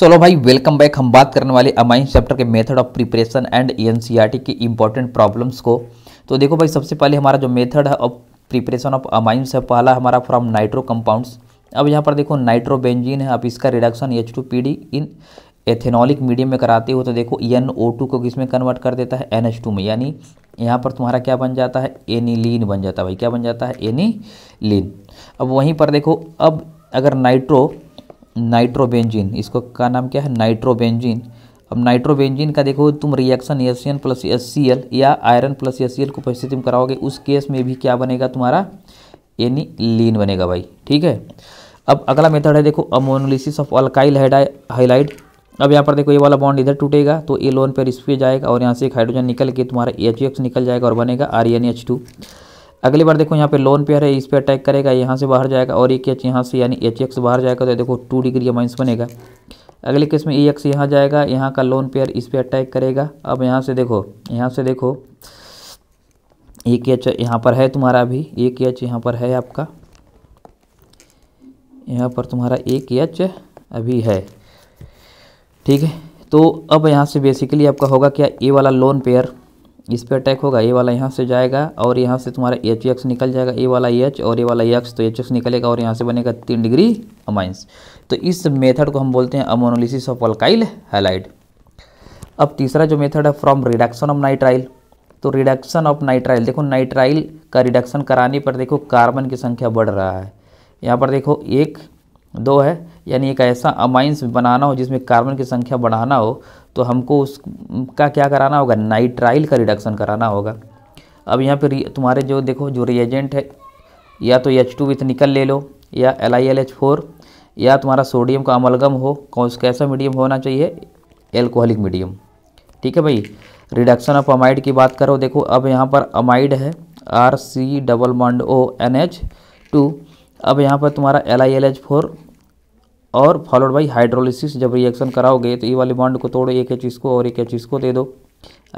चलो भाई welcome back हम बात करने वाले अमाइंस चैप्टर के method of preparation and NCERT की इंपॉर्टेंट प्रॉब्लम्स को तो देखो भाई सबसे पहले हमारा जो मेथड है ऑफ प्रिपरेशन ऑफ अमाइन है पहला हमारा फ्रॉम नाइट्रो कंपाउंड्स अब यहाँ पर देखो नाइट्रोबेंजीन है अब इसका reduction H two P D in ethanolic medium में कराते हो तो देखो एन ओ टू को किस में कन्वर्ट कर देता है एन एच टू में यानी यहाँ पर तुम्हारा क्या बन जाता है लीन बन जाता है भाई क्या बन जाता है लीन अब वहीं पर देखो अब अगर नाइट्रो नाइट्रोबेंजीन इसको का नाम क्या है नाइट्रोबेंजीन अब नाइट्रोबेंजीन का देखो तुम रिएक्शन एस प्लस एस या आयरन प्लस एस को परिस्थिति तुम कराओगे उस केस में भी क्या बनेगा तुम्हारा एनी लीन बनेगा भाई ठीक है अब अगला मेथड है देखो अमोनोलिसिस ऑफ अल्काइल हाइलाइड अब यहाँ पर देखो ये वाला बॉन्ड इधर टूटेगा तो ए लोन पर इस पे जाएगा और यहाँ से एक हाइड्रोजन निकल के तुम्हारा एच निकल जाएगा और बनेगा आर एन एच टू अगली बार देखो यहाँ पे लोन पेयर है इस पे अटैक करेगा यहाँ से बाहर जाएगा और एक एच यहाँ से यानी एच एक्स बाहर जाएगा तो देखो टू डिग्री माइनस बनेगा अगले केस में ई एक्स यहाँ जाएगा यहाँ का लोन पेयर इस पे अटैक करेगा अब यहाँ से देखो यहाँ से देखो एक एच यहाँ पर है तुम्हारा अभी एक एच यहाँ पर है आपका यहाँ पर तुम्हारा एक एच अभी है ठीक है तो अब यहाँ से बेसिकली आपका होगा क्या ए वाला लोन पेयर इस पर अटैक होगा ये वाला यहाँ से जाएगा और यहाँ से तुम्हारा एच एक्स निकल जाएगा ये वाला एच और ये वाला एक्स तो एच एक्स निकलेगा और यहाँ से बनेगा तीन डिग्री अमाइंस तो इस मेथड को हम बोलते हैं अमोनोलिसिस ऑफ अल्काइल हैलाइड अब तीसरा जो मेथड है फ्रॉम रिडक्शन ऑफ नाइट्राइल तो रिडक्शन ऑफ नाइट्राइल देखो नाइट्राइल का रिडक्शन कराने पर देखो कार्बन की संख्या बढ़ रहा है यहाँ पर देखो एक दो है यानी एक ऐसा अमाइंस बनाना हो जिसमें कार्बन की संख्या बढ़ाना हो तो हमको उसका क्या कराना होगा नाइट्राइल का रिडक्शन कराना होगा अब यहाँ पर तुम्हारे जो देखो जो रिएजेंट है या तो एच टू विथ निकल ले लो या L I L H four या तुम्हारा सोडियम का अमलगम हो कौन कैसा मीडियम होना चाहिए एल्कोहलिक मीडियम ठीक है भाई रिडक्शन ऑफ अमाइड की बात करो देखो अब यहाँ पर अमाइड है R C double bond O N H two अब यहाँ पर तुम्हारा L I L H four और फॉलोड बाई हाइड्रोलिसिस जब रिएक्शन कराओगे तो ये वाले बॉन्ड को तोड़ो एक एच इसको और एक एच इसको दे दो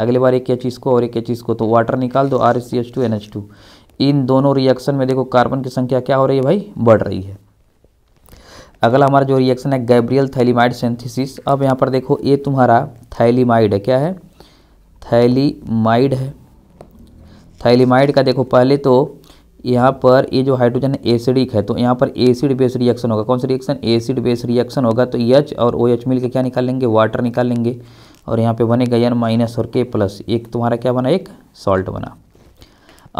अगली बार एक एच इसको और एक एच इसको तो वाटर निकाल दो R C H two N H two इन दोनों रिएक्शन में देखो कार्बन की संख्या क्या हो रही है भाई बढ़ रही है अगला हमारा जो रिएक्शन है गैब्रियल थैलीमाइड सेंथिसिस अब यहाँ पर देखो ये तुम्हारा थैलीमाइड है क्या है थैलीमाइड है थैलीमाइड का देखो पहले तो यहाँ पर ये जो हाइड्रोजन एसिडिक है तो यहाँ पर एसिड बेस रिएक्शन होगा कौन सा रिएक्शन एसिड बेस रिएक्शन होगा तो एच और ओ एच मिल के क्या निकाल लेंगे वाटर निकाल लेंगे और यहाँ पे बनेगा एन माइनस और के प्लस एक तुम्हारा क्या बना एक सॉल्ट बना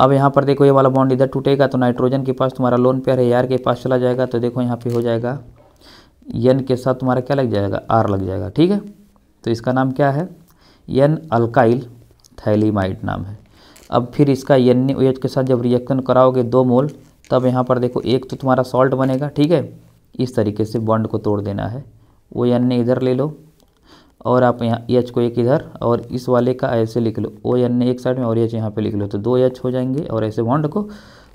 अब यहाँ पर देखो ये वाला बॉन्ड इधर टूटेगा तो नाइट्रोजन के पास तुम्हारा लोन पेयर है यार के पास चला जाएगा तो देखो यहाँ पे हो जाएगा यन के साथ तुम्हारा क्या लग जाएगा आर लग जाएगा ठीक है तो इसका नाम क्या है यन अल्काइल थैलीमाइड नाम है अब फिर इसका एन ए के साथ जब रिएक्शन कराओगे दो मोल तब यहाँ पर देखो एक तो तुम्हारा सॉल्ट बनेगा ठीक है इस तरीके से बॉन्ड को तोड़ देना है वो एन इधर ले लो और आप यहाँ एच को एक इधर और इस वाले का ऐसे लिख लो ओ एन एक साइड में और एच यहाँ पे लिख लो तो दो एच हो जाएंगे और ऐसे बॉन्ड को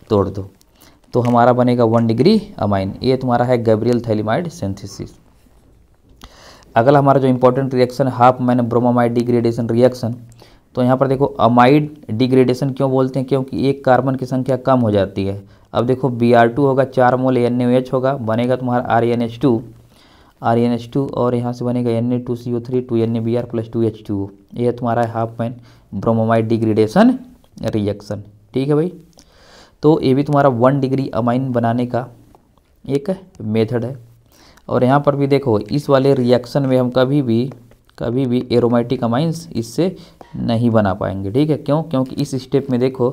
तोड़ दो तो हमारा बनेगा वन डिग्री अमाइन ये तुम्हारा है गैब्रियल थैलीमाइड सिंथेसिस अगला हमारा जो important reaction Hofmann bromamide degradation reaction तो यहाँ पर देखो अमाइड डिग्रेडेशन क्यों बोलते हैं क्योंकि एक कार्बन की संख्या कम हो जाती है अब देखो बी आर टू होगा चार मोल एन एच होगा बनेगा तुम्हारा R N H two R N H two और यहाँ से बनेगा N A two C O three two N A B R plus two H two ये तुम्हारा है Hofmann bromamide degradation reaction ठीक है भाई तो ये भी तुम्हारा वन डिग्री अमाइन बनाने का एक मेथड है और यहाँ पर भी देखो इस वाले रिएक्शन में हम कभी भी कभी भी एरोमेटिक अमाइंस इससे नहीं बना पाएंगे ठीक है क्यों क्योंकि इस स्टेप में देखो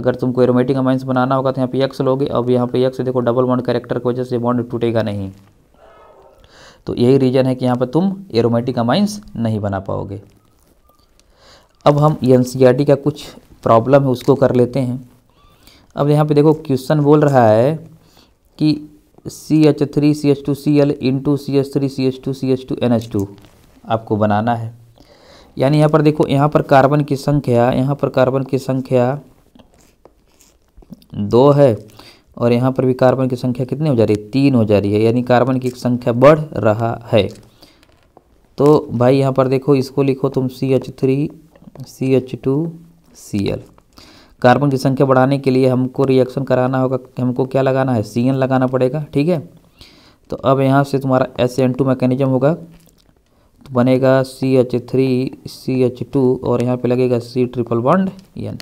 अगर तुमको एरोमेटिक अमाइंस बनाना होगा तो यहाँ पे यक्स लोगे अब यहाँ पे यक्स देखो डबल बॉन्ड करेक्टर की वजह से बॉन्ड टूटेगा नहीं तो यही रीज़न है कि यहाँ पर तुम एरोमेटिक अमाइंस नहीं बना पाओगे अब हम एन e का कुछ प्रॉब्लम है उसको कर लेते हैं अब यहाँ पे देखो क्वेश्चन बोल रहा है कि C H three C H two C L into C H three C H two C H two N H two आपको बनाना है यानी यहाँ पर देखो यहाँ पर कार्बन की संख्या यहाँ पर कार्बन की संख्या दो है और यहाँ पर भी कार्बन की संख्या कितनी हो जा रही है तीन हो जा रही है यानी कार्बन की संख्या बढ़ रहा है तो भाई यहाँ पर देखो इसको लिखो तुम C H three C H two C L carbon की संख्या बढ़ाने के लिए हमको रिएक्शन कराना होगा हमको क्या लगाना है सी एन लगाना पड़ेगा ठीक है तो अब यहाँ से तुम्हारा एस एन टू मैकेनिज्म होगा बनेगा C H three C H two और यहाँ पे लगेगा सी ट्रिपल बॉन्ड एन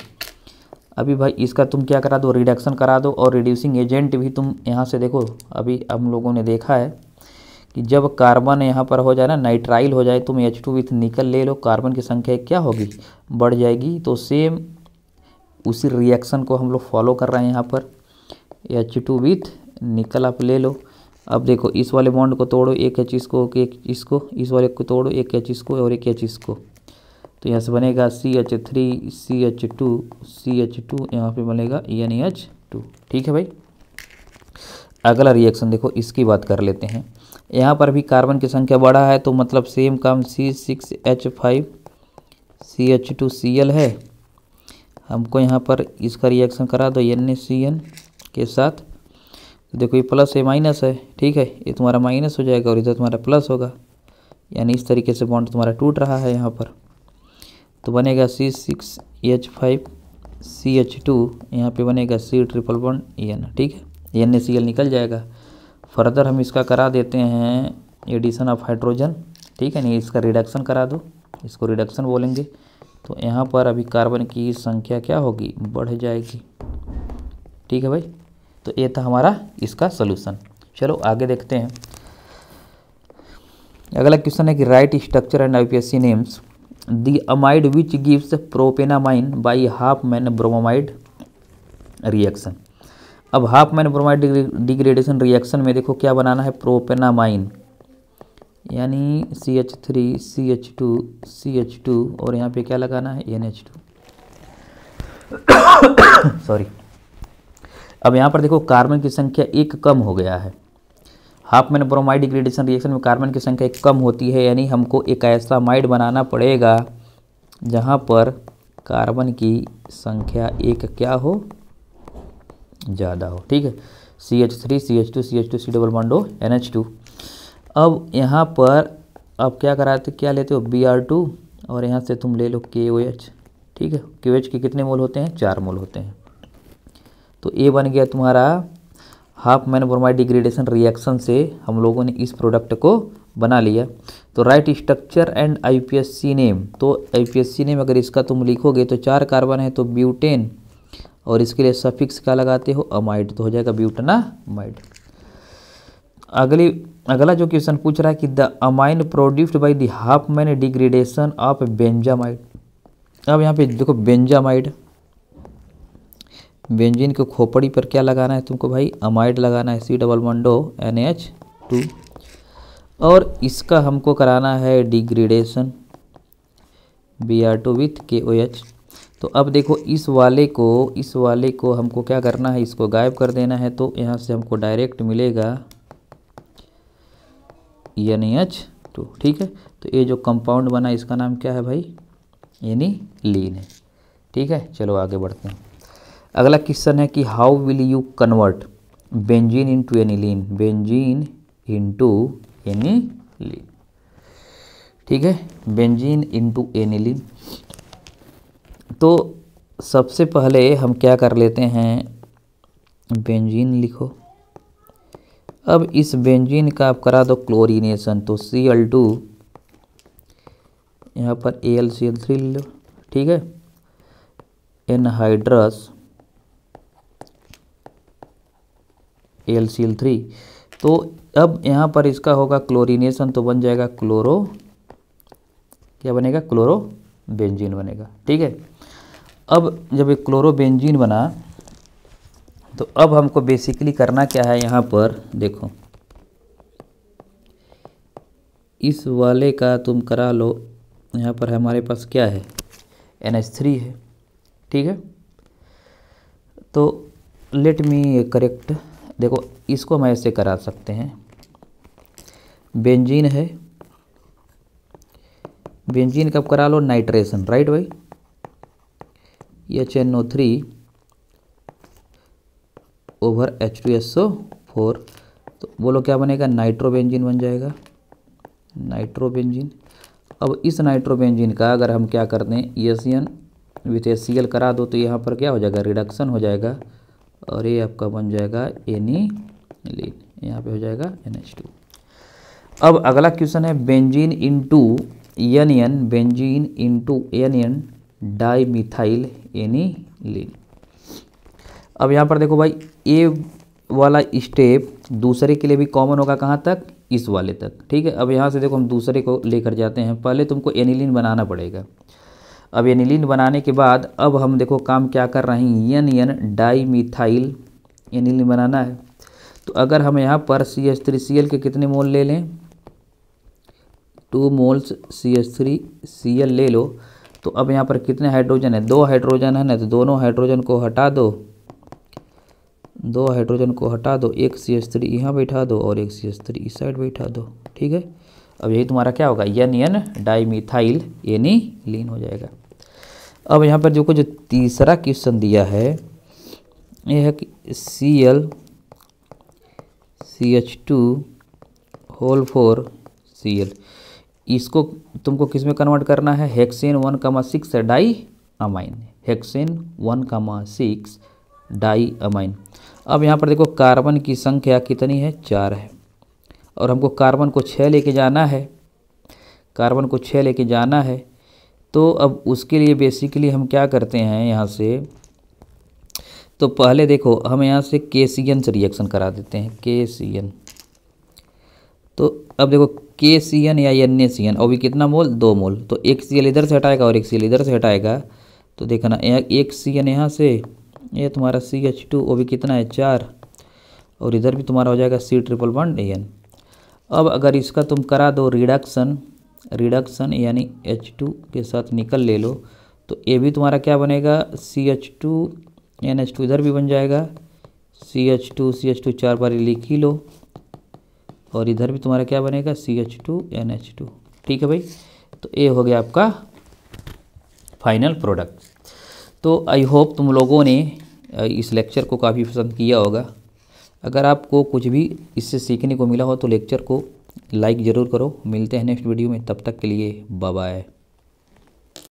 अभी भाई इसका तुम क्या करा दो रिडक्शन करा दो और रिड्यूसिंग एजेंट भी तुम यहाँ से देखो अभी हम लोगों ने देखा है कि जब कार्बन यहाँ पर हो जाए ना नाइट्राइल हो जाए तुम एच टू विथ निकल ले लो कार्बन की संख्या क्या होगी बढ़ जाएगी तो सेम उसी रिएक्शन को हम लोग फॉलो कर रहे हैं यहाँ पर एच टू विथ निकल आप ले लो अब देखो इस वाले बॉन्ड को तोड़ो एक एच इसको एक इसको इस वाले को तोड़ो एक एच इसको और एक एच इसको तो यहाँ से बनेगा C H three C H two C H two यहाँ पर बनेगा एन एच टू ठीक है भाई अगला रिएक्शन देखो इसकी बात कर लेते हैं यहाँ पर भी कार्बन की संख्या बड़ा है तो मतलब सेम काम C six H five C H two C L है हमको यहाँ पर इसका रिएक्शन करा दो एन ए सी एन के साथ तो देखो ये प्लस है माइनस है ठीक है ये तुम्हारा माइनस हो जाएगा और इधर तुम्हारा प्लस होगा यानी इस तरीके से बॉन्ड तुम्हारा टूट रहा है यहाँ पर तो बनेगा C six H five C H two यहाँ पर बनेगा सी ट्रिपल वन ई एन ठीक है एन ए सी एल निकल जाएगा फर्दर हम इसका करा देते हैं एडिशन ऑफ हाइड्रोजन ठीक है नहीं इसका रिडक्शन करा दो इसको रिडक्शन बोलेंगे तो यहाँ पर अभी कार्बन की संख्या क्या होगी बढ़ जाएगी ठीक है भाई तो ये था हमारा इसका सोल्यूशन चलो आगे देखते हैं अगला क्वेश्चन है कि write structure and IUPAC names the amide which gives propanamine by Hofmann bromamide reaction अब Hofmann bromide degradation reaction में देखो क्या बनाना है प्रोपेनामाइन यानी C H three C H two C H two और यहाँ पे क्या लगाना है एन एच टू सॉरी अब यहाँ पर देखो कार्बन की संख्या एक कम हो गया है Hofmann bromide degradation reaction में कार्बन की संख्या एक कम होती है यानी हमको एक ऐसा माइड बनाना पड़ेगा जहाँ पर कार्बन की संख्या एक क्या हो ज़्यादा हो ठीक है C H three C H two C H two C double वन डो एन एच टू अब यहाँ पर आप क्या कराते क्या लेते हो बी आर टू और यहाँ से तुम ले लो के ओ एच ठीक है के ओ एच के कितने मोल होते हैं चार मोल होते हैं तो ए बन गया तुम्हारा Hofmann bromide degradation reaction से हम लोगों ने इस प्रोडक्ट को बना लिया तो write structure and IUPAC name तो आईपीएससी नेम अगर इसका तुम लिखोगे तो चार कार्बन है तो ब्यूटेन और इसके लिए सफिक्स क्या लगाते हो अमाइड तो हो जाएगा ब्यूटना माइड अगली अगला जो क्वेश्चन पूछ रहा है कि the amine produced by the Hofmann degradation of benzamide अब यहाँ पे देखो बेंजामाइड बेंजीन के खोपड़ी पर क्या लगाना है तुमको भाई अमाइड लगाना है सी डबल वन डो एन एच टू और इसका हमको कराना है degradation B R two with K O H तो अब देखो इस वाले को इस वाले को हमको क्या करना है इसको गायब कर देना है तो यहाँ से हमको डायरेक्ट मिलेगा एन एच टू ठीक है तो ये जो कंपाउंड बना इसका नाम क्या है भाई यानी लीन है ठीक है चलो आगे बढ़ते हैं अगला क्वेश्चन है कि how will you convert benzene into aniline benzene into aniline ठीक है बेंजीन इनटू एनिलीन तो सबसे पहले हम क्या कर लेते हैं बेंजीन लिखो अब इस बेंजीन का आप करा दो क्लोरीनेशन तो सी एल टू यहाँ पर A L C L three ले लो ठीक है anhydrous A C L L three अब यहाँ पर इसका होगा क्लोरीनेशन तो बन जाएगा क्लोरो क्या बनेगा क्लोरो बेंजीन बनेगा ठीक है अब जब एक बेंजीन बना तो अब हमको बेसिकली करना क्या है यहाँ पर देखो इस वाले का तुम करा लो यहाँ पर हमारे पास क्या है एन एच थ्री है ठीक है तो लेट मी करेक्ट इसको हम ऐसे करा सकते हैं बेंजीन है बेंजीन कब करा लो नाइट्रेशन राइट भाई H N O three over H two S O four तो बोलो क्या बनेगा नाइट्रोबेंजीन बन जाएगा नाइट्रोबेंजीन अब इस नाइट्रोबेंजिन का अगर हम क्या कर दें E S N with S C L करा दो तो यहाँ पर क्या हो जाएगा रिडक्शन हो जाएगा और ये आपका बन जाएगा एनी लीन यहाँ पे हो जाएगा एन एच टू अब अगला क्वेश्चन है benzene into N N benzene into N N dimethyl aniline अब यहाँ पर देखो भाई ए वाला स्टेप दूसरे के लिए भी कॉमन होगा कहाँ तक इस वाले तक ठीक है अब यहाँ से देखो हम दूसरे को लेकर जाते हैं पहले तुमको एनिलीन बनाना पड़ेगा अब एनिलीन बनाने के बाद अब हम देखो काम क्या कर रहे हैं N N dimethyl aniline बनाना है तो अगर हम यहाँ पर C H three C L के कितने मोल ले लें two moles C H three C L ले लो तो अब यहाँ पर कितने हाइड्रोजन है दो हाइड्रोजन है ना तो दोनों हाइड्रोजन को हटा दो दो हाइड्रोजन को हटा दो एक सी एच थ्री यहाँ बैठा दो और एक सी एच थ्री इस साइड बैठा दो ठीक है अब यही तुम्हारा क्या होगा यन यन डाईमिथाइल एनी लीन हो जाएगा अब यहाँ पर जो कुछ तीसरा क्वेश्चन दिया है यह है कि C L C H two whole four C L इसको तुमको किस में कन्वर्ट करना है hexane one comma six diamine hexane one comma six diamine अब यहाँ पर देखो कार्बन की संख्या कितनी है चार है और हमको कार्बन को छः लेके जाना है कार्बन को छः लेके जाना है तो अब उसके लिए बेसिकली हम क्या करते हैं यहाँ से तो पहले देखो हम यहाँ से के सी एन से रिएक्शन करा देते हैं के सी एन तो अब देखो के सी एन या एन ए सी एन अभी भी कितना मोल दो मोल तो एक सी एल इधर से हटाएगा और एक सी एल इधर से हटाएगा तो देखना यहाँ एक सी एन यहाँ से ये तुम्हारा सी एच टू वो भी कितना है चार और इधर भी तुम्हारा हो जाएगा सी ट्रिपल वन ए एन अब अगर इसका तुम करा दो रिडक्शन रिडक्शन यानी एच टू के साथ निकल ले लो तो ये भी तुम्हारा क्या बनेगा C H two N H two इधर भी बन जाएगा C H two C H two चार बार लिख ही लो और इधर भी तुम्हारा क्या बनेगा C H two N H two ठीक है भाई तो ए हो गया आपका फाइनल प्रोडक्ट तो आई होप तुम लोगों ने इस लेक्चर को काफ़ी पसंद किया होगा अगर आपको कुछ भी इससे सीखने को मिला हो तो लेक्चर को लाइक ज़रूर करो मिलते हैं नेक्स्ट वीडियो में तब तक के लिए बाय